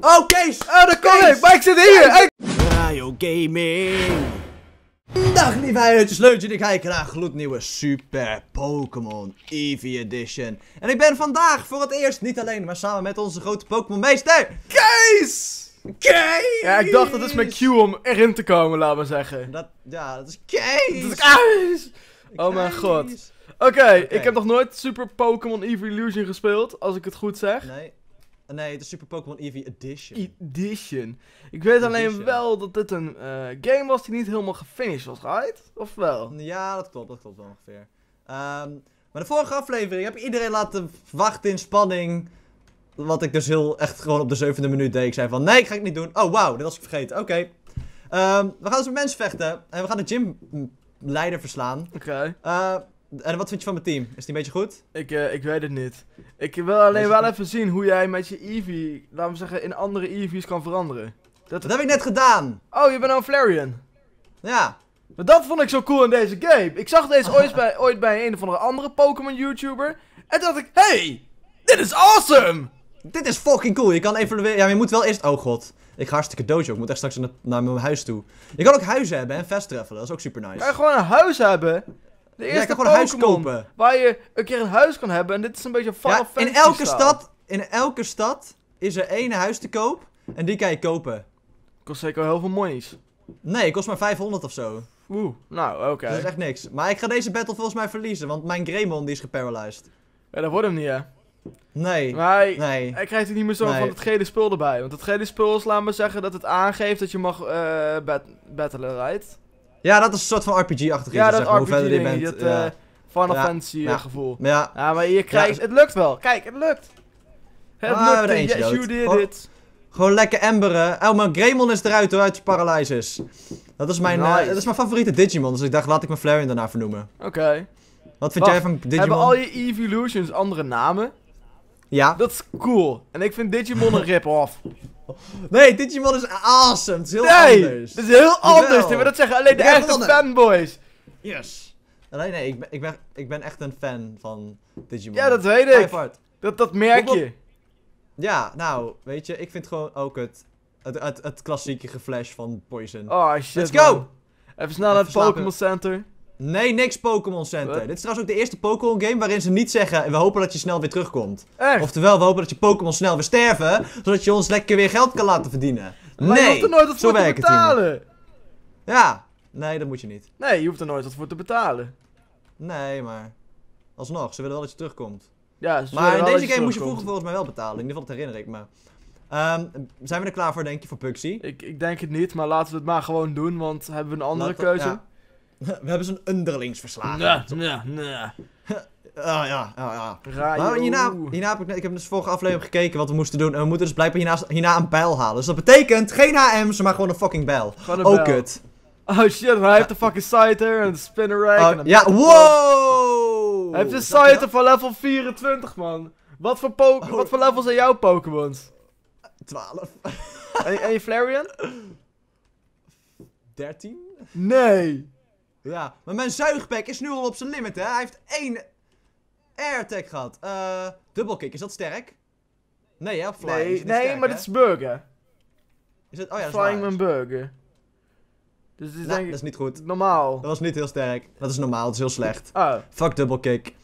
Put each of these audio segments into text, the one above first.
Oh, Kees! Oh, daar kom ik! Maar ik zit hier! Radio Gaming! Dag lieve heertjes, leuk jullie kijken naar gloednieuwe Super Pokémon Eevee Edition. En ik ben vandaag voor het eerst niet alleen, maar samen met onze grote Pokémon meester, Kees! Kees! Ja, ik dacht dat is mijn cue om erin te komen, laat we zeggen. Dat, ja, dat is Kees! Dat is Kees! Oh mijn god. Oké, ik heb nog nooit Super Pokémon Eevee Illusion gespeeld, als ik het goed zeg. Nee. Nee, de Super Pokémon Eevee Edition. Edition. Ik weet alleen wel dat dit een eh, game was die niet helemaal gefinished was, right? Of wel? Ja, dat klopt. Dat klopt wel ongeveer. Ehm, maar de vorige aflevering heb ik iedereen laten wachten in spanning. Wat ik dus heel echt gewoon op de zevende minuut deed. Ik zei van, nee, ga ik niet doen. Oh, wauw, dat was ik vergeten. Oké. Ehm, we gaan dus met mensen vechten. En we gaan de gymleider verslaan. Oké. Eh, en eh, wat vind je van mijn team? Is die een beetje goed? Ik, eh, ik weet het niet. Ik wil alleen wel even zien hoe jij met je Eevee, laten we zeggen, in andere Eevees kan veranderen. Dat... dat, heb ik net gedaan! Oh, je bent nou een Flareon. Ja. Maar dat vond ik zo cool in deze game. Ik zag deze ooit bij, ooit bij een of andere, andere Pokémon-YouTuber. En dacht ik, hey, dit is awesome! Dit is fucking cool. Je kan evalueren. Ja, maar je moet wel eerst. Oh god. Ik ga hartstikke dojo. Ik moet echt straks naar, naar mijn huis toe. Je kan ook huizen hebben en fest treffen. Dat is ook super nice. Kan je gewoon een huis hebben? De eerste ja, huis kopen, waar je een keer een huis kan hebben. En dit is een beetje Final ja, in elke stad, In elke stad is er één huis te koop en die kan je kopen. Kost zeker heel veel monies. Nee, kost maar 500 of zo. Oeh, nou oké. Dat is echt niks. Maar ik ga deze battle volgens mij verliezen, want mijn Greymon die is geparalyzed. Ja, dat wordt hem niet hè. Nee. hij, nee. hij krijgt het niet meer zo van het gele spul erbij. Want dat gele spul is, laat maar zeggen, dat het aangeeft dat je mag uh, bat battelen, right? Ja, dat is een soort van RPG-achtig Ja, dat zeg, RPG je bent, dat uh, Final Fantasy eh, gevoel. Ja. ja, maar je krijgt... Dus- het lukt wel. Kijk, het lukt. Het ah, lukt. Yes, you did it. Gewoon lekker emberen. Oh, mijn Greymon is eruit hoor, uit Paralysis. Dat is mijn, eh, dat is mijn favoriete Digimon, dus ik dacht laat ik mijn Flaring daarna vernoemen. Oké. Wat vind jij van Digimon? Hebben al je Evolutions andere namen? Ja. Dat is cool. En ik vind Digimon een rip-off. Nee, Digimon is awesome. Het is heel nee, anders. het is heel anders. wil Dat zeggen alleen de echte fanboys. Yes. Nee, nee, ik ben, ik, ben, ik ben echt een fan van Digimon. Ja, dat weet ik. Dat, dat merk je. Ja, nou, weet je, ik vind gewoon ook het, het, het, klassieke geflash van Poison. Oh shit, Let's go! Even snel naar het Pokémon Center. Nee, niks Pokémon Center. Dit is trouwens ook de eerste Pokémon game waarin ze niet zeggen... we hopen dat je snel weer terugkomt. Echt? Oftewel, we hopen dat je Pokémon snel weer sterven... zodat je ons lekker weer geld kan laten verdienen. nee, je hoeft er nooit wat voor te betalen. Ja, nee, dat moet je niet. Nee, je hoeft er nooit wat voor te betalen. Nee, maar... Alsnog, ze willen wel dat je terugkomt. Ja, ze Maar in deze game moest je vroeger volgens mij wel betalen. In ieder geval, dat herinner ik me. Ehm, zijn we er klaar voor, denk je, voor Puxie? Ik, ik denk het niet, maar laten we het maar gewoon doen, want hebben we een andere keuze? We hebben zo'n underlings verslagen. Ja, ja, ja. Ah ja, ja, ja. hier hierna, heb ik, ik heb dus vorige aflevering gekeken wat we moesten doen. En we moeten dus blijkbaar hierna, hierna een pijl halen. Dus dat betekent geen HM's, maar gewoon een fucking bijl. Gewoon een oh, kut. Oh shit, hij heeft de fucking Scyther en de spinner oh, ja, wow! Hij heeft de Scyther van level 24, man. Wat voor, oh. wat voor level zijn jouw Pokémons? 12. en, en je Flareon? 13? Nee! Ja, maar mijn zuigpack is nu al op zijn limit, hè. Hij heeft één attack gehad. Uh, dubbelkick, is dat sterk? Nee, ja Flying nee, nee sterk, maar dit is burger. Is het? Oh ja, Flying mijn burger. Dus is nah, nou, dat is niet goed. Normaal. Dat was niet heel sterk. Dat is normaal, dat is heel slecht. Oh. Fuck dubbelkick.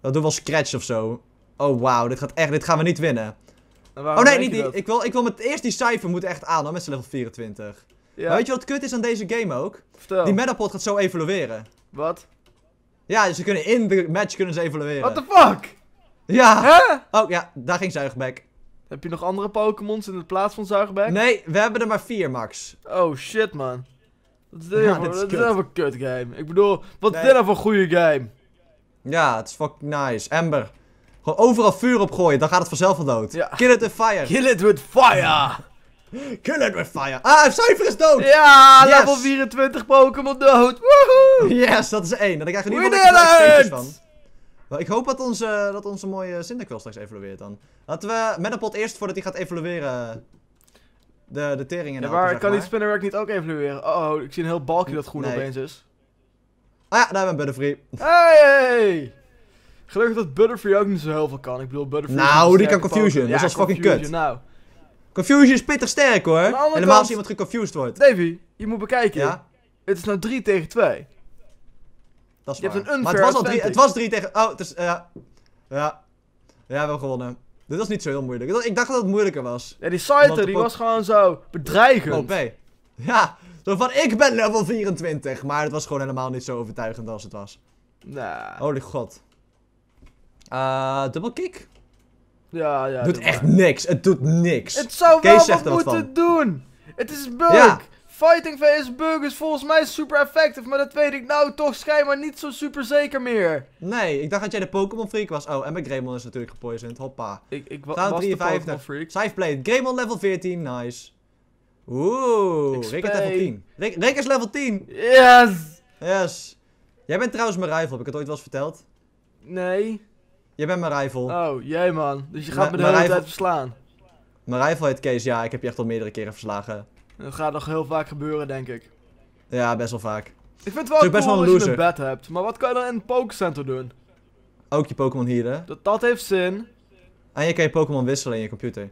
Dat doen we scratch of zo. Oh, wow, dit gaat echt... Dit gaan we niet winnen. Oh nee, niet die. Ik wil, ik wil met eerst die cijfer moet echt aan, hoor, met zijn level 24. Weet je wat kut is aan deze game ook? Vertel. Die Metapod gaat zo evolueren. Wat? Ja, ze kunnen in de match kunnen ze evolueren. What the fuck? Ja. Hè? Oh ja, daar ging Zuigbek. Heb je nog andere Pokémons in de plaats van Zuigbek? Nee, we hebben er maar vier, Max. Oh shit, man. Wat is dit, ja, dit is dit nou voor een kut game? Ik bedoel, wat is dit nou voor een goede game? Ja, het is fucking nice. Ember. Gewoon overal vuur op gooien, dan gaat het vanzelf wel dood. Kill it with fire. Kill it with fire! Kill it with fire. Ah, Cypher is dood! Ja, level 24 Pokémon dood. Woehoe! Yes, dat is één. Dan krijgen we nu meer van. Nou, ik hoop dat onze, dat onze mooie Cyndaquil straks evolueert dan. Laten we Metapod eerst voordat hij gaat evolueren. De, de tering en maar kan die Spinnerwerk niet ook evolueren? Oh, oh, ik zie een heel balkje dat groen nee. opeens is. Ah ja, daar ben Butterfree. Hey! Gelukkig dat Butterfree ook niet zo heel veel kan. Ik bedoel, Butterfree... Nou, die kan Confusion. Ja, dat is als fucking kut. Nou. Confusion is pittig sterk hoor. Helemaal als iemand geconfused wordt. Davy, je moet bekijken. Ja? Het is nou 3 tegen 2. Dat is je Hebt een maar het was, al drie, het was 3 tegen... Oh, het is... Ja. ja. Ja, we hebben gewonnen. Dit was niet zo heel moeilijk. Ik dacht dat het moeilijker was. Ja, die site die was gewoon zo bedreigend. OP. Ja, zo van ik ben level 24. Maar het was gewoon helemaal niet zo overtuigend als het was. Nah. Nou. Holy god. Uh, eh, dubbelkick? Ja, ja. Het Doet echt niks. Het doet niks. Het zou Kees wel wat moeten doen. Het is bug. Ja. Fighting vs Bug is volgens mij super effectief, maar dat weet ik nou toch schijnbaar niet zo super zeker meer. Nee, ik dacht dat jij de Pokémon freak was. Oh, en mijn Greymon is natuurlijk gepoisoned, hoppa. Ik, ik wa was 53. de freak. Scythe Greymon level 14, nice. Oeh, Rick is level 10. Rick, is level 10. Yes! Yes. Jij bent trouwens mijn rival, heb ik het ooit wel eens verteld? Nee. Jij bent mijn rival. Oh, jij man. Dus je gaat me de hele tijd verslaan. Mijn rival heet Kees, ja. Ik heb je echt al meerdere keren verslagen. Dat gaat nog heel vaak gebeuren, denk ik. Ja, best wel vaak. Ik vind het wel cool best als je een bed hebt. Maar wat kan je dan in het Center doen? Ook je Pokémon hier, hè? Dat, dat heeft zin. En je kan je Pokémon wisselen in je computer.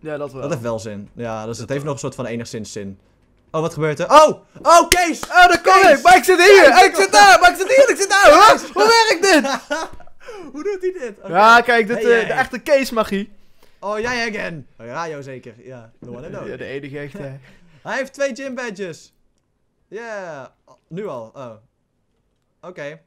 Ja, dat wel. Dat heeft wel zin. Ja, dus dat, heeft nog een soort van enigszins zin. Oh, wat gebeurt er? Oh! Oh, Kees! Oh, daar kom ik! Maar ik zit hier! ik zit daar! Maar ik zit hier! Ik zit daar! Hoe werkt dit? Ja, kijk, dit, hey, uh, de echte case magie Oh, jij again. Oh, ja, radio zeker. Ja, the one Ja, de enige echte. Hij heeft twee gym badges. Ja, oh, nu al. Oh. Oké.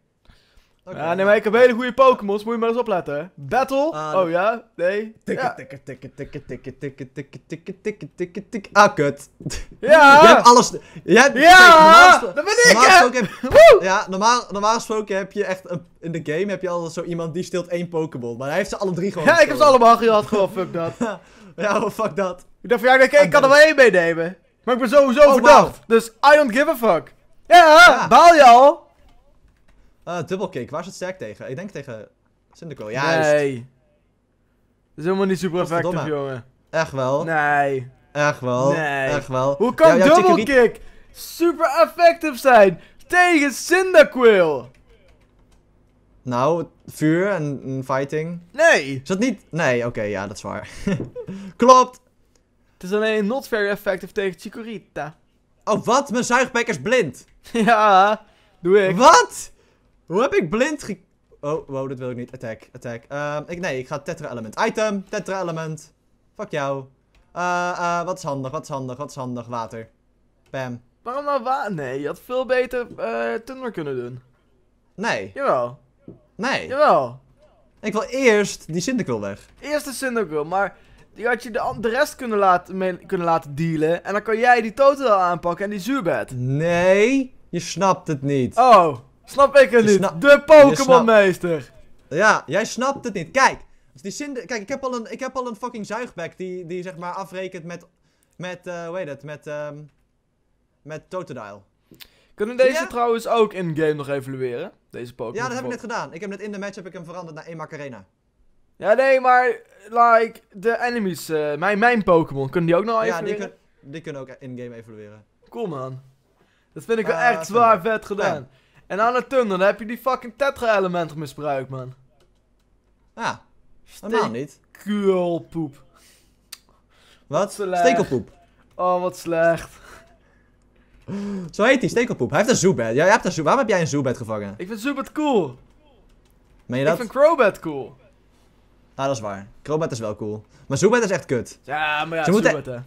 Okay, ja, nee, maar ik heb hele goede Pokémons, moet je maar eens opletten. Battle? Ah, oh ja? Nee? Tikke, tikken, tikke, tikke, tikke, tikke, tikke, tikke, tikken, tikken, tikken. Ah, kut. Ja! Je hebt alles... Je hebt... Ja! Kijk, dat ben ik, normaal gesproken, heb, ja, normaal, gesproken heb je echt... in de game heb je altijd zo iemand die steelt één Pokémon. Maar hij heeft ze alle drie gewoon Ja, ik heb ze allemaal gehad gewoon, fuck dat. ja, well, oh, fuck dat. Ik dacht van, ja, ik, ik kan er wel één meenemen. Maar ik ben sowieso oh, verdacht. Dus I don't give a fuck. Ja, ja. baal je al? Ah, dubbelkick. Waar is het sterk tegen? Ik denk tegen Cyndaquil. Juist. Nee. Dat is helemaal niet super effectief, jongen. Echt wel. Nee. Echt wel. Nee. Echt wel. Hoe kan double dubbelkick super effectief zijn tegen Cyndaquil? Nou, vuur en, fighting. Nee. Is dat niet? Nee, oké, ja, dat is waar. Klopt. Het is alleen not very effective tegen Chikorita. Oh, wat? Mijn zuigbek is blind. ja, doe ik. Wat? Hoe heb ik blind ge... Oh, wow, dat wil ik niet. Attack, attack. Ehm ik, nee, ik ga tetra element. Item, tetra element. Fuck jou. Uh, wat is handig, wat is handig, wat is handig. Water. Bam. Waarom nou water? Nee, je had veel beter eh, Thunder kunnen doen. Nee. Jawel. Nee. Jawel. Ik wil eerst die Cyndaquil weg. Eerst de Cyndaquil, maar die had je de, de rest kunnen laten, kunnen laten dealen. En dan kan jij die totaal aanpakken en die zuurbed. Nee, je snapt het niet. Oh. Snap ik het niet. De Pokémon meester. Ja, jij snapt het niet. Kijk. Die Cinder Kijk, ik heb, al een, ik heb al een fucking zuigbek die, die zeg maar afrekent met... Met, uh, hoe heet het? Met, ehm, met Totodile. Kunnen deze trouwens ook in-game nog evolueren? Deze Pokémon? Ja, dat heb ik net gedaan. Ik heb net in de match heb ik hem veranderd naar Macarena. Ja, nee, maar like, de enemies, eh, mijn, mijn Pokémon, kunnen die ook nog evolueren? Ja, die, kunnen ook in-game evolueren. Cool man. Dat vind ik wel ah, echt zwaar vet gedaan. En aan het tunnel heb je die fucking tetra-elementen misbruikt, man. Ja, helemaal niet. Kulpoep. Wat? stekelpoep. Oh, wat slecht. Zo heet die, stekelpoep. Hij heeft een zoobet. Jij hebt een Waarom heb jij een zoobet gevangen? Ik vind zoobet cool. Meen je dat? Ik vind crowbed cool. Nou, dat is waar. Crowbed is wel cool. Maar zoobet is echt kut. Ja, maar ja, zoobet. moeten...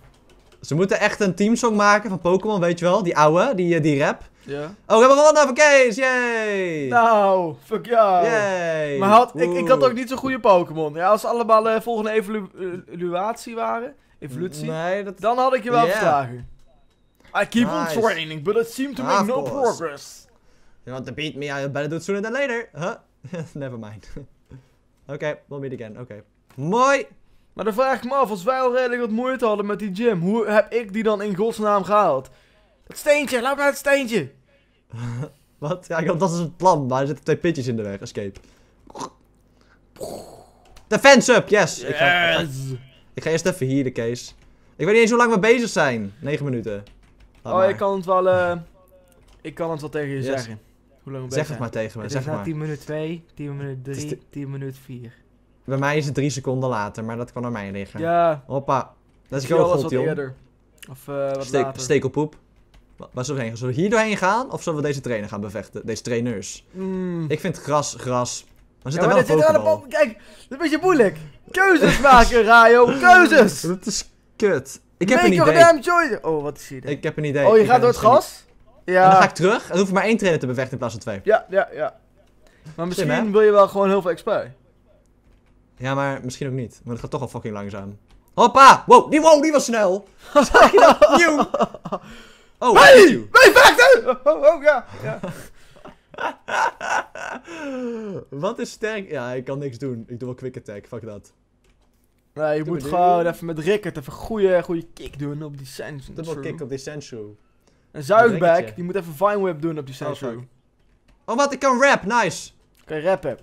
Ze moeten echt een teamsong maken van Pokémon, weet je wel? Die ouwe, die, eh, die rap. Ja. Oh, we hebben gewonnen van Kees, yay! Nou, fuck yeah. Yay. Maar had, ik, ik had ook niet zo'n goede Pokémon. Ja, als ze allemaal uh, volgende evolu eh, waren, evolutie, nee, dat... dan had ik je wel yeah. verslagen. I keep on training, but it seemed to make no progress. You want to beat me, I better do it sooner than later. Huh? Never mind. Oké, okay, we'll meet again. Oké. Okay. Mooi! Maar dan vraag ik me af, als wij al redelijk wat moeite hadden met die gym, hoe heb ik die dan in godsnaam gehaald? Dat steentje, laat maar het steentje! wat? Ja, dat is het plan, maar er zitten twee pitjes in de weg, escape. De up, yes! yes. Ik, ga, eerst even hier de case. Ik weet niet eens hoe lang we bezig zijn. 9 minuten. oh, ik kan het wel, uh, ik kan het wel tegen je zeggen. Hoe lang we zeg het maar tegen me, het zeg is maar. 10 minuten 2, 10 minuten 3, 10 minuten 4. Bij mij is het drie seconden later, maar dat kan aan mij liggen. Ja. Hoppa. Dat is go, goed. joh. Of uh, wat Steek, later. poep. Waar zullen we heen Zullen we hier doorheen gaan? Of zullen we deze trainer gaan bevechten? Deze trainers. Mm. Ik vind gras, gras. Maar zit er wel een Kijk, dat is een beetje moeilijk. Keuzes maken, Rayo. Keuzes. Dat is kut. Ik heb Make een idee. Oh, wat is hier? Ik heb een idee. Oh, je gaat door het gras. Ja. En dan ga ik terug. hoef je maar één trainer te bevechten in plaats van twee. Ja, ja, ja. Maar misschien wil je wel gewoon heel veel expert. Ja, maar misschien ook niet. Maar het gaat toch al fucking langzaam. Hoppa! Wow, die, wow, die was snel! Zag je dat? Nieuw! Oh, hey! back oh, oh, oh, ja, ja. Wat is sterk? Ja, ik kan niks doen. Ik doe wel quick attack, fuck dat. Nee, je moet gewoon even met Rickert even goede, goede kick doen op die Sensu. Double kick op die Sensu. En Zuigback, die moet even Vine doen op die oh, Sensu. Oh, oh, wat, ik kan rap, nice! Kan je rappen?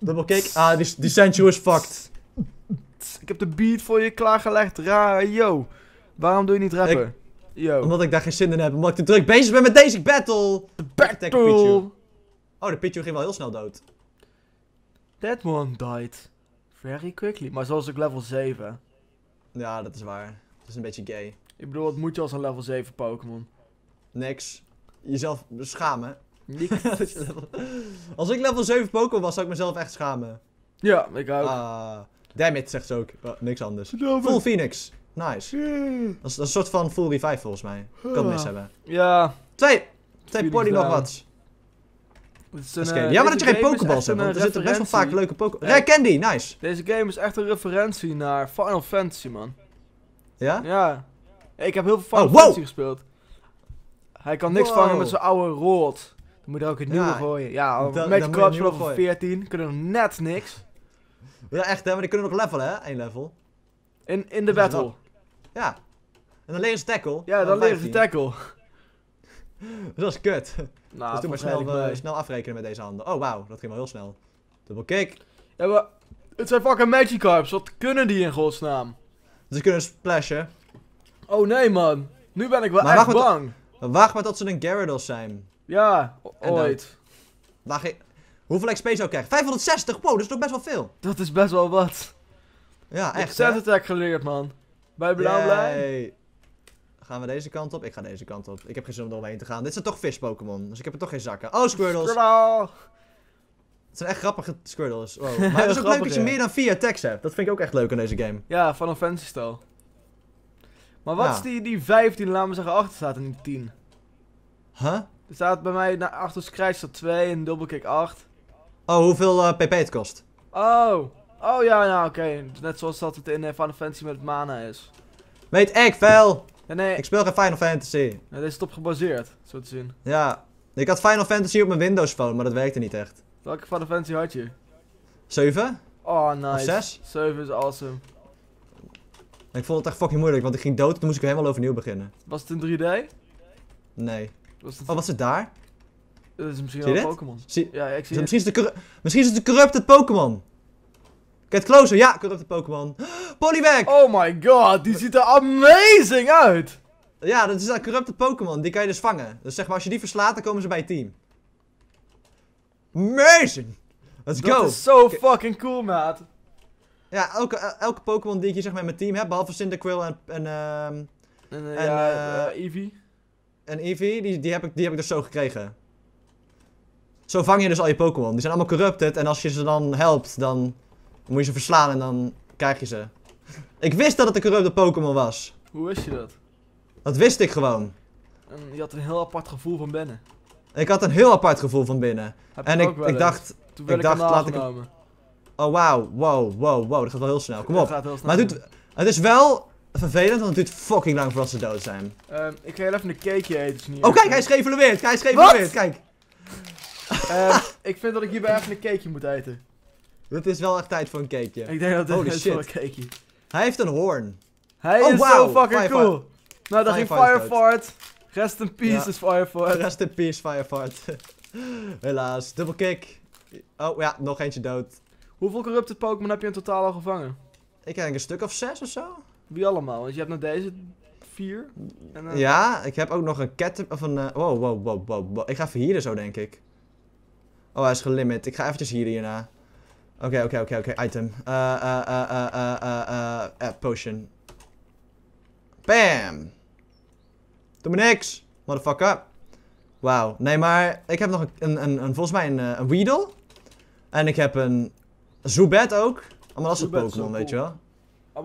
Double kick. Ah, die, die Sancho is fucked. Ik heb de beat voor je klaargelegd. Ra, yo. Waarom doe je niet rappen? yo. Omdat ik daar geen zin in heb. Omdat ik te druk bezig ben met deze battle. De battle. Oh, de Pichu ging wel heel snel dood. That one died. Very quickly. Maar zoals ik level 7. Ja, dat is waar. Dat is een beetje gay. Ik bedoel, wat moet je als een level 7 Pokémon? Niks. Jezelf beschamen. Niks. Als ik level 7 Pokémon was, zou ik mezelf echt schamen. Ja, ik ook. Uh, damn it, zegt ze ook. niks anders. Full Phoenix. Nice. Dat, is, een soort van full revive volgens mij. Ik kan het ah. mis hebben. Ja. Twee. Twee nog wat. Eh, ja, maar dat je geen Pokéballs hebt, want eh, er zitten best wel vaak leuke Pokéballs. Hey. Rare Candy, nice. Deze game is echt een referentie naar Final Fantasy, man. Ja? Ja. Ik heb heel veel Final oh, Fantasy gespeeld. Hij kan niks vangen met zijn oude rood. Dan moet ook het nieuwe gooien. Ja, dan, met nog level 14 kunnen we nog net niks. Ja, echt hè, maar die kunnen nog levelen hè, één level. In, in de battle. Ja. En dan leren ze tackle. Ja, dan, dan ze tackle. dat is kut. Nou, dus doe maar snel, eh, snel afrekenen met deze handen. Oh wauw, dat ging wel heel snel. Double kick. Ja, maar het zijn fucking Magikarps. Wat kunnen die in godsnaam? Ze kunnen splashen. Oh nee man. Nu ben ik wel echt bang. wacht maar tot ze een Gyarados zijn. Ja, ooit. Hoeveel XP zou ik krijgen? 560, wow, dat is toch best wel veel? Dat is best wel wat. Ja, echt. Ik heb Attack geleerd, man. Bij blauw blij. Gaan we deze kant op? Ik ga deze kant op. Ik heb geen zin om er omheen te gaan. Dit zijn toch vis Pokémon, dus ik heb er toch geen zakken. Oh, Squirtles. Squirtle. Het zijn echt grappige Squirtles. Wow. Maar het is ook leuk dat je meer dan 4 attacks hebt. Dat vind ik ook echt leuk in deze game. Ja, van een fancy stijl. Maar wat is die, die 15, laten we zeggen, achter staat en die 10? Huh? Er staat bij mij na, achter Scratch er 2 en dubbelkick 8. Oh, hoeveel pp eh, het kost? Oh. Oh ja, nou oké. Net zoals dat het in eh, Final Fantasy met mana is. Weet ik veel! nee. Ik speel geen Final Fantasy. Ja, dit is het op gebaseerd, zo te zien. Ja. Ik had Final Fantasy op mijn Windows Phone, maar dat werkte niet echt. Welke Final Fantasy had je? 7? Oh, nice. Of 6? 7 is awesome. Ik vond het echt fucking moeilijk, want ik ging dood en toen moest ik helemaal overnieuw beginnen. Was het in 3D? Nee. Oh, wat het daar? Dat eh, is misschien wel een Pokémon. Zie... Ja, ik zie is misschien, is misschien is het de corrupted Pokémon. Get closer, ja, corrupted Pokémon. Poliwag! Oh my god, die ziet er amazing uit! Ja, dat is een corrupted Pokémon, die kan je dus vangen. Dus zeg maar, als je die verslaat, dan komen ze bij je team. Amazing! Let's go! Dat is zo so fucking cool, maat. Ja, elke, Pokémon die ik hier zeg maar mijn team heb, behalve Cyndaquil en... En, ehm en, uh, uh, Eevee en Eevee, die, die, heb ik, die heb ik dus zo gekregen. Zo vang je dus al je Pokémon. Die zijn allemaal corrupted en als je ze dan helpt, dan moet je ze verslaan en dan krijg je ze. Ik wist dat het een corrupte Pokémon was. Hoe wist je dat? Dat wist ik gewoon. En je had een heel apart gevoel van binnen. Ik had een heel apart gevoel van binnen. en ik, ik dacht, Toen ik dacht, laat genomen. ik... Oh, wow, wow, wow, wow, dat gaat wel heel snel. Kom op. Heel snel maar het, het is wel Vervelend, want het duurt fucking lang voordat ze dood zijn. Ehm, ik ga heel even een cakeje eten. Dus niet oh, kijk, hij is geëvalueerd. Hij is geëvalueerd, kijk. Ehm, ik vind dat ik hierbij even een cakeje moet eten. Het is wel echt tijd voor een cakeje. Ik denk dat dit Holy is shit. voor een cakeje. Hij heeft een hoorn. Hij oh, is wow. zo fucking cool. Nou, daar ging Firefart. Rest in peace is Firefart. Rest in peace, Firefart. Helaas. dubbel kick. Oh ja, nog eentje dood. Hoeveel corrupted Pokémon heb je in totaal al gevangen? Ik denk een stuk of zes of zo. Wie allemaal? Want je hebt nog deze vier. En, eh, Ja, ik heb ook nog een cat... Of een, eh, wow, wow, wow, wow, wow, Ik ga even hier zo, denk ik. Oh, hij is gelimit. Ik ga eventjes hier hierna. Oké, oké, oké, oké. Item. eh, eh, eh, eh, eh, eh, eh potion. Bam! Doe me niks, motherfucker. Wauw. Nee, maar ik heb nog een, een, een, volgens mij een, een Weedle. En ik heb een Zubat ook. Allemaal dat een Pokémon, weet je wel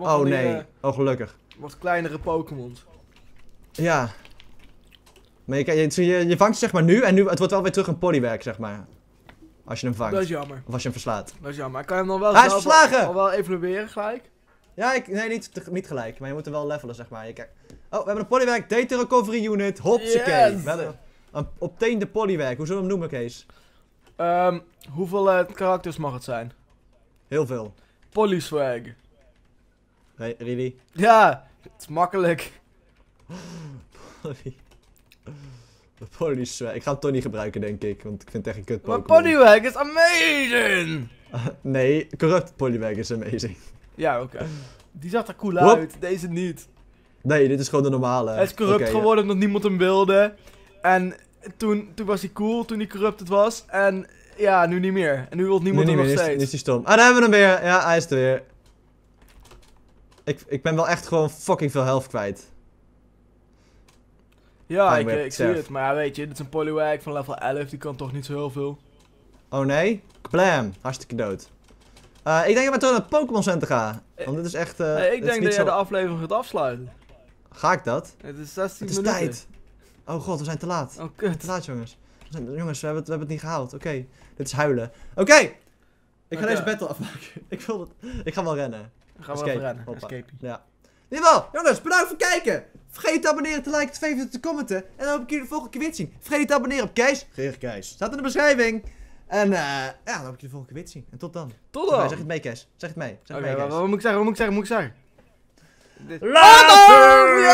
oh nee, eh, oh gelukkig. Wat kleinere Pokémon. Ja. Maar je, je, je, vangt zeg maar nu en nu, het wordt wel weer terug een pollywerk zeg maar. Als je hem vangt. Dat is jammer. Of als je hem verslaat. Dat is jammer. Ik kan hem dan wel Hij is verslagen! Al, wel evolueren gelijk. Ja, ik, nee, niet, niet gelijk. Maar je moet hem wel levelen, zeg maar. Je Oh, we hebben een polywerk. Data Recovery Unit. Hopsakee. Yes. We een de polywerk. Hoe zullen we hem noemen, Kees? Ehm, hoeveel uh, karakters mag het zijn? Heel veel. Polyswag. Nee, really? Ja, het is makkelijk. Polish Ik ga het toch niet gebruiken, denk ik. Want ik vind het echt een kut Pokémon. Maar Ponywag is amazing! nee, corrupt Poliwag is amazing. Ja, oké. Die zag er cool uit. Deze niet. Nee, dit is gewoon de normale. Hij is corrupt geworden omdat niemand hem wilde. En toen, toen was hij cool, toen hij corrupt was. En ja, nu niet meer. En nu wil niemand hem nog steeds. Nu is hij stom. Ah, dan hebben we hem weer. Ja, hij is er weer ik, ik ben wel echt gewoon fucking veel helft kwijt. Ja, ik, eh, ik zie het. Maar ja, weet je, dit is een polywag van level 11. Die kan toch niet zo heel veel. Oh nee? Blam. Hartstikke dood. Eh, ik denk dat we toch naar het Pokémon Center gaan. Want dit is echt... Uh, ik denk dat zo... jij de aflevering gaat afsluiten. Ga ik dat? Het is 16 minuten. Het is tijd. Oh god, we zijn te laat. Oh kut. Te laat jongens. We zijn, jongens, we hebben, het, niet gehaald. Oké. Dit is huilen. Oké. Ik ga deze battle afmaken. ik, wil het, ik ga wel rennen gaan we rennen. Ja. In ieder geval, jongens, bedankt voor het kijken. Vergeet te abonneren, te liken, te favoriten, te commenten. En dan hoop ik jullie de volgende keer weer te zien. Vergeet te abonneren op Kees. Geer Kees. Staat in de beschrijving. En eh, ja, dan hoop ik jullie de volgende keer weer te zien. En tot dan. Tot dan. Zeg het mee, Kees. Zeg het mee. Zeg het mee, Keis. Wat moet ik zeggen? Wat moet ik zeggen? moet ik zeggen? Later!